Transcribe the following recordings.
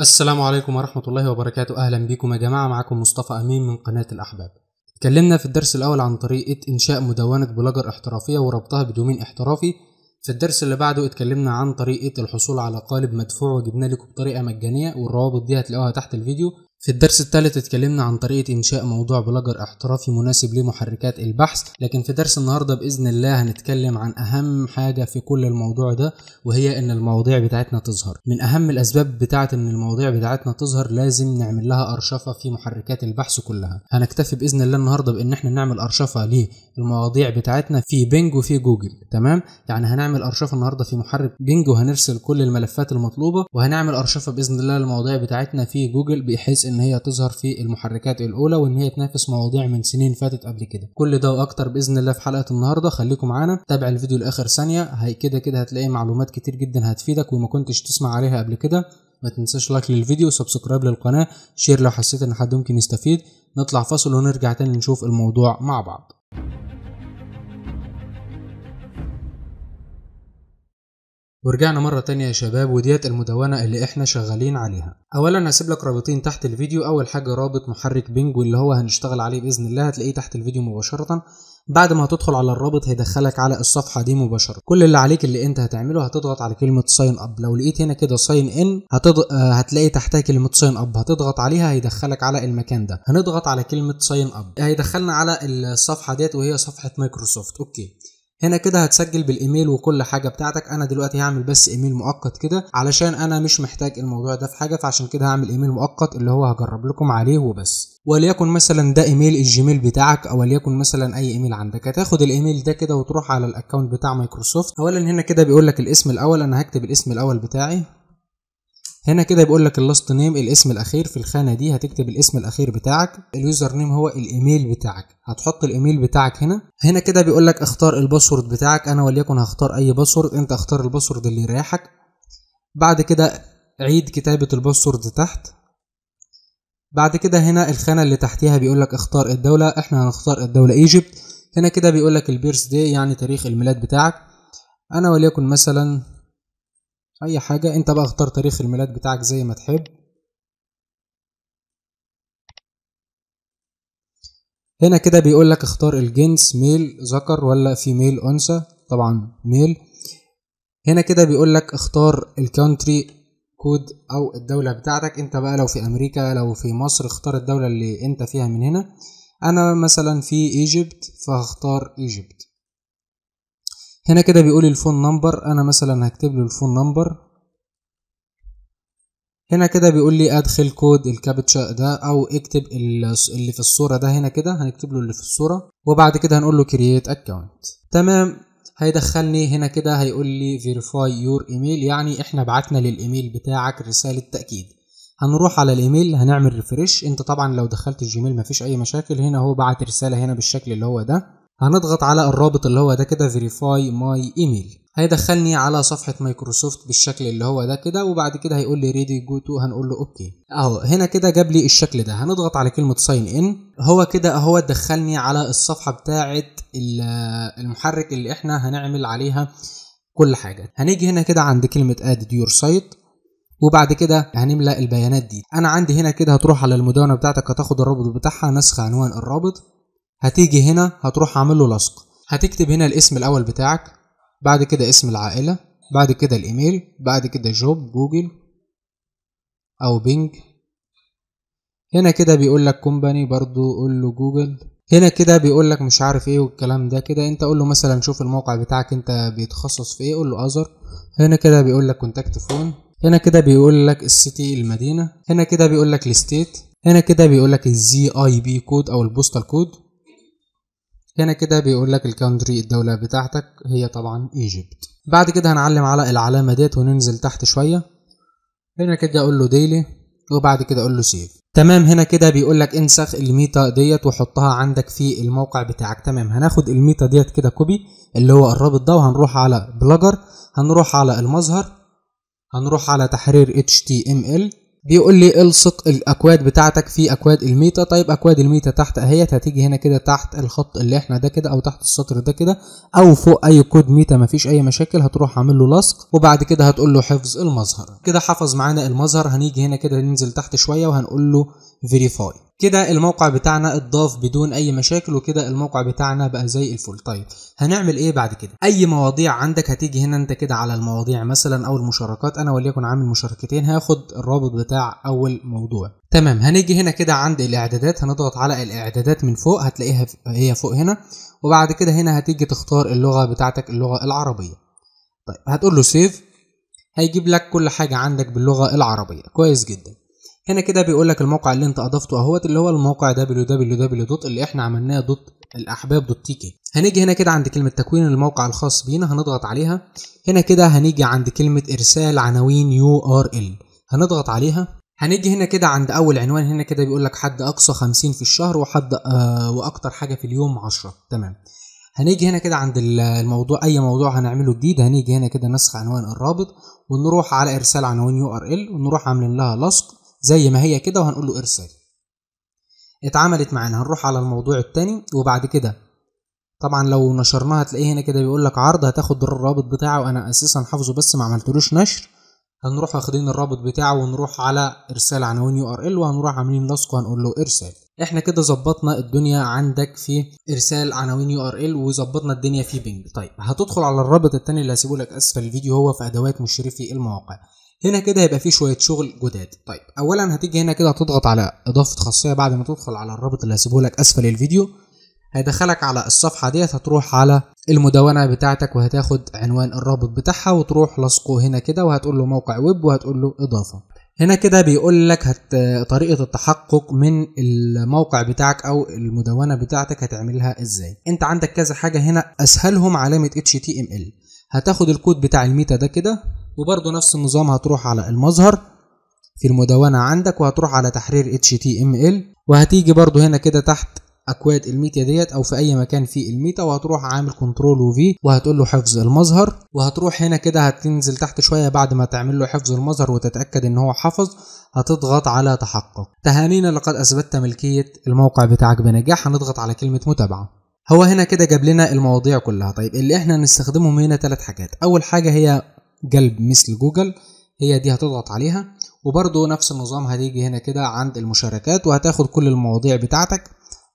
السلام عليكم ورحمة الله وبركاته أهلا بكم يا جماعة معكم مصطفى أمين من قناة الأحباب اتكلمنا في الدرس الأول عن طريقة إنشاء مدونة بلاجر احترافية وربطها بدومين احترافي في الدرس اللي بعده اتكلمنا عن طريقة الحصول على قالب مدفوع وجبنا لكم بطريقة مجانية والروابط دي هتلاقوها تحت الفيديو في الدرس الثالث اتكلمنا عن طريقة إنشاء موضوع بلجر احترافي مناسب لمحركات البحث لكن في درس النهاردة بإذن الله هنتكلم عن أهم حاجة في كل الموضوع ده وهي إن المواضيع بتاعتنا تظهر من أهم الأسباب بتاعة إن المواضيع بتاعتنا تظهر لازم نعمل لها أرشفة في محركات البحث كلها هنكتفي بإذن الله النهاردة بإن احنا نعمل أرشفة للمواضيع بتاعتنا في بينج وفي جوجل تمام يعني هنعمل أرشفة النهاردة في محرك بينج وهنرسل كل الملفات المطلوبة وهنعمل أرشفة بإذن الله للمواضيع بتاعتنا في جوجل بحيث ان هي تظهر في المحركات الاولى وان هي تنافس مواضيع من سنين فاتت قبل كده كل ده واكتر باذن الله في حلقه النهارده خليكم معانا تابع الفيديو لاخر ثانيه هي كده كده هتلاقي معلومات كتير جدا هتفيدك وما كنتش تسمع عليها قبل كده ما تنساش لايك للفيديو وسبسكرايب للقناه شير لو حسيت ان حد ممكن يستفيد نطلع فاصل ونرجع تاني نشوف الموضوع مع بعض ورجعنا مرة تانية يا شباب وديت المدونة اللي احنا شغالين عليها اولا هسيب لك رابطين تحت الفيديو اول حاجة رابط محرك بينج واللي هو هنشتغل عليه باذن الله هتلاقيه تحت الفيديو مباشرة بعد ما هتدخل على الرابط هيدخلك على الصفحه دي مباشره كل اللي عليك اللي انت هتعمله هتضغط على كلمه ساين اب لو لقيت هنا كده ساين ان هتض... آه، هتلاقي تحتها كلمه ساين اب هتضغط عليها هيدخلك على المكان ده هنضغط على كلمه ساين اب هيدخلنا على الصفحه ديت وهي صفحه مايكروسوفت اوكي هنا كده هتسجل بالايميل وكل حاجه بتاعتك انا دلوقتي هعمل بس ايميل مؤقت كده علشان انا مش محتاج الموضوع ده في حاجه فعشان كده هعمل ايميل مؤقت اللي هو هجرب لكم عليه وبس وليكن مثلا ده ايميل الجيميل بتاعك او وليكن مثلا اي ايميل عندك هتاخد الايميل ده كده وتروح على الاكونت بتاع مايكروسوفت اولا هنا كده بيقول لك الاسم الاول انا هكتب الاسم الاول بتاعي هنا كده بيقول لك اللاست نيم الاسم الاخير في الخانه دي هتكتب الاسم الاخير بتاعك اليوزر نيم هو الايميل بتاعك هتحط الايميل بتاعك هنا هنا كده بيقول لك اختار الباسورد بتاعك انا وليكن هختار اي باسورد انت اختار الباسورد اللي يريحك بعد كده عيد كتابه الباسورد تحت بعد كده هنا الخانه اللي تحتيها بيقول لك اختار الدوله احنا هنختار الدوله ايجيبت هنا كده بيقول لك البيرث داي يعني تاريخ الميلاد بتاعك انا وليكن مثلا اي حاجة انت بقى اختار تاريخ الميلاد بتاعك زي ما تحب هنا كده بيقول لك اختار الجنس ميل ذكر ولا فيميل انثى طبعا ميل هنا كده بيقول لك اختار الكونتري كود او الدولة بتاعتك انت بقى لو في امريكا لو في مصر اختار الدولة اللي انت فيها من هنا انا مثلا في ايجيبت فهختار ايجيبت هنا كده بيقول الفون نمبر انا مثلا هكتب له الفون نمبر هنا كده بيقول لي ادخل كود الكابتشا ده او اكتب اللي في الصوره ده هنا كده هنكتب له اللي في الصوره وبعد كده هنقول له كرييت اكونت تمام هيدخلني هنا كده هيقول لي فيريفاي يور ايميل يعني احنا بعتنا للايميل بتاعك رساله تاكيد هنروح على الايميل هنعمل ريفرش انت طبعا لو دخلت الجيميل مفيش اي مشاكل هنا هو بعت رساله هنا بالشكل اللي هو ده هنضغط على الرابط اللي هو ده كده فيريفاي ماي ايميل هيدخلني على صفحة مايكروسوفت بالشكل اللي هو ده كده وبعد كده هيقول لي ريدي جو تو هنقول له اوكي اهو هنا كده جاب لي الشكل ده هنضغط على كلمة ساين ان هو كده اهو دخلني على الصفحة بتاعة المحرك اللي احنا هنعمل عليها كل حاجة هنيجي هنا كده عند كلمة اد يور سايت وبعد كده هنملأ البيانات دي انا عندي هنا كده هتروح على المدونة بتاعتك هتاخد الرابط بتاعها نسخ عنوان الرابط هتيجي هنا هتروح عامل له لصق هتكتب هنا الاسم الاول بتاعك بعد كده اسم العائلة بعد كده الايميل بعد كده جوب جوجل او بينج هنا كده بيقول لك كومباني برضو قول له جوجل هنا كده بيقول لك مش عارف ايه والكلام ده كده انت قول له مثلا شوف الموقع بتاعك انت بيتخصص في ايه قول له اذر هنا كده بيقول لك كونتاكت فون هنا كده بيقول لك السيتي المدينه هنا كده بيقول لك الستيت هنا كده بيقول لك الزي اي بي كود او البوستال كود هنا يعني كده بيقول لك الكونتري الدولة بتاعتك هي طبعا ايجيبت بعد كده هنعلم على العلامة ديت وننزل تحت شوية هنا كده اقول له ديلي وبعد كده اقول له سيف تمام هنا كده بيقول لك انسخ الميتا ديت وحطها عندك في الموقع بتاعك تمام هناخد الميتا ديت كده كوبي اللي هو الرابط ده وهنروح على بلجر هنروح على المظهر هنروح على تحرير HTML بيقول لي الصق الاكواد بتاعتك في اكواد الميتا طيب اكواد الميتا تحت اهيت هتيجي هنا كده تحت الخط اللي احنا ده كده او تحت السطر ده كده او فوق اي كود ميتا مفيش اي مشاكل هتروح عامل له لصق وبعد كده هتقول له حفظ المظهر كده حفظ معانا المظهر هنيجي هنا كده ننزل تحت شويه وهنقول له فيريفاي كده الموقع بتاعنا اتضاف بدون اي مشاكل وكده الموقع بتاعنا بقى زي الفل طيب هنعمل ايه بعد كده اي مواضيع عندك هتيجي هنا انت كده على المواضيع مثلا او المشاركات انا وليكن عامل مشاركتين هاخد الرابط بتاع اول موضوع تمام هنيجي هنا كده عند الاعدادات هنضغط على الاعدادات من فوق هتلاقيها هي فوق هنا وبعد كده هنا هتيجي تختار اللغه بتاعتك اللغه العربيه طيب هتقول له سيف هيجيب لك كل حاجه عندك باللغه العربيه كويس جدا هنا كده بيقول لك الموقع اللي انت اضفته اهوت اللي هو الموقع www اللي احنا عملناه دوت الاحباب دوت تي كي هنيجي هنا كده عند كلمه تكوين الموقع الخاص بينا هنضغط عليها هنا كده هنيجي عند كلمه ارسال عناوين يو ار ال هنضغط عليها هنيجي هنا كده عند اول عنوان هنا كده بيقول لك حد اقصى 50 في الشهر وحد آه واكتر حاجه في اليوم 10 تمام هنيجي هنا كده عند الموضوع اي موضوع هنعمله جديد هنيجي هنا كده نسخ عنوان الرابط ونروح على ارسال عناوين يو ار ال ونروح عاملين لها لصق زي ما هي كده وهنقول له ارسال اتعملت معانا هنروح على الموضوع التاني وبعد كده طبعا لو نشرناها هتلاقيه هنا كده بيقول لك عرض هتاخد الرابط بتاعه وانا اساسا حافظه بس ما عملتلوش نشر هنروح واخدين الرابط بتاعه ونروح على ارسال عناوين يو ار ال وهنروح عاملين لصق وهنقول له ارسال احنا كده ظبطنا الدنيا عندك في ارسال عناوين يو ار ال وظبطنا الدنيا في بينج طيب هتدخل على الرابط التاني اللي هسيبه لك اسفل الفيديو هو في ادوات مشرفي المواقع هنا كده هيبقى فيه شويه شغل جداد طيب اولا هتيجي هنا كده هتضغط على اضافه خاصيه بعد ما تدخل على الرابط اللي هسيبه لك اسفل الفيديو هيدخلك على الصفحه ديت هتروح على المدونه بتاعتك وهتاخد عنوان الرابط بتاعها وتروح لصقه هنا كده وهتقول له موقع ويب وهتقول له اضافه هنا كده بيقول لك هت... طريقه التحقق من الموقع بتاعك او المدونه بتاعتك هتعملها ازاي انت عندك كذا حاجه هنا اسهلهم علامه HTML هتاخد الكود بتاع الميتا ده كده وبرضه نفس النظام هتروح على المظهر في المدونة عندك وهتروح على تحرير HTML وهتيجي برضو هنا كده تحت اكواد الميتا ديت او في اي مكان في الميتا وهتروح عامل كنترول وفي وهتقول له حفظ المظهر وهتروح هنا كده هتنزل تحت شويه بعد ما تعمل له حفظ المظهر وتتاكد ان هو حفظ هتضغط على تحقق تهانينا لقد اثبتت ملكيه الموقع بتاعك بنجاح هنضغط على كلمه متابعه هو هنا كده جاب لنا المواضيع كلها طيب اللي احنا هنستخدمهم هنا ثلاث حاجات اول حاجه هي قلب مثل جوجل هي دي هتضغط عليها وبرده نفس النظام هتيجي هنا كده عند المشاركات وهتاخد كل المواضيع بتاعتك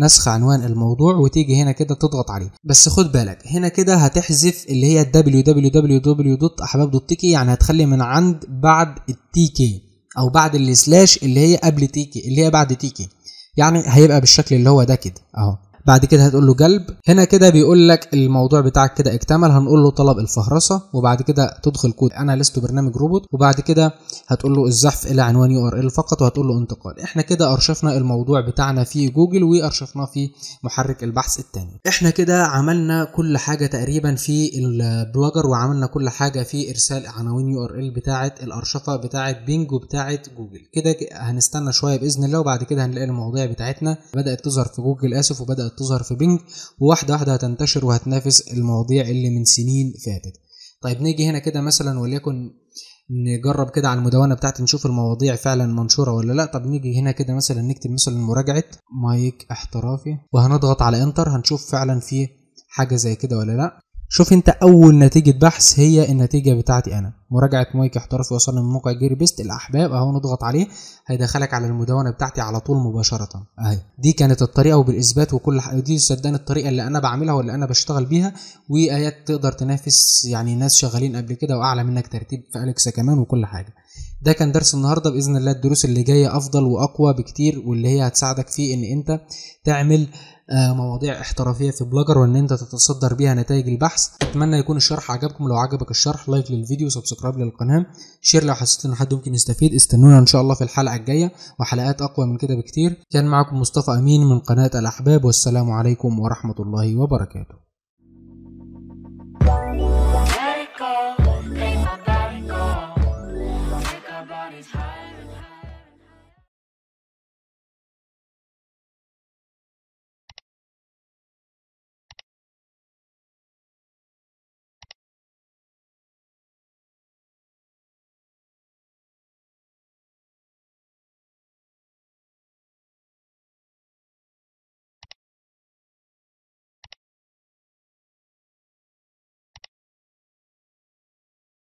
نسخ عنوان الموضوع وتيجي هنا كده تضغط عليه بس خد بالك هنا كده هتحذف اللي هي www.ahbab.tk يعني هتخلي من عند بعد التيكي او بعد السلاش اللي هي قبل تيكي اللي هي بعد تيكي يعني هيبقى بالشكل اللي هو ده كده اهو بعد كده هتقول له جلب هنا كده بيقول لك الموضوع بتاعك كده اكتمل هنقول له طلب الفهرسه وبعد كده تدخل كود انا لست برنامج روبوت وبعد كده هتقول له الزحف الى عنوان يو ار ال فقط وهتقول له انتقال احنا كده ارشفنا الموضوع بتاعنا في جوجل وارشفناه في محرك البحث الثاني احنا كده عملنا كل حاجه تقريبا في البلوجر وعملنا كل حاجه في ارسال عناوين يو ار ال بتاعه الارشفه بتاعه بينج وبتاعه جوجل كده هنستنى شويه باذن الله وبعد كده هنلاقي المواضيع بتاعتنا بدات تظهر في جوجل اسف وبدات بدأت تظهر في بنج وواحدة واحدة هتنتشر وهتنافس المواضيع اللي من سنين فاتت طيب نيجي هنا كده مثلا وليكن نجرب كده على المدونة بتاعتي نشوف المواضيع فعلا منشورة ولا لا طب نيجي هنا كده مثلا نكتب مثلا مراجعة مايك احترافي وهنضغط على انتر هنشوف فعلا في حاجة زي كده ولا لا شوف انت اول نتيجة بحث هي النتيجة بتاعتي انا مراجعه مايك احترافي وصلنا من موقع جير بيست الاحباب اهو نضغط عليه هيدخلك على المدونه بتاعتي على طول مباشره اهي دي كانت الطريقه وبالاثبات وكل حاجه دي صدقني الطريقه اللي انا بعملها واللي انا بشتغل بيها وايات تقدر تنافس يعني ناس شغالين قبل كده واعلى منك ترتيب في اليكسا كمان وكل حاجه ده كان درس النهارده باذن الله الدروس اللي جايه افضل واقوى بكتير واللي هي هتساعدك في ان انت تعمل آه، مواضيع احترافيه في بلوجر وان انت تتصدر بيها نتائج البحث اتمنى يكون الشرح عجبكم لو عجبك الشرح لايك للفيديو سبسكرايب للقناه شير لو حسيت ان حد ممكن يستفيد استنونا ان شاء الله في الحلقه الجايه وحلقات اقوى من كده بكتير كان معكم مصطفى امين من قناه الاحباب والسلام عليكم ورحمه الله وبركاته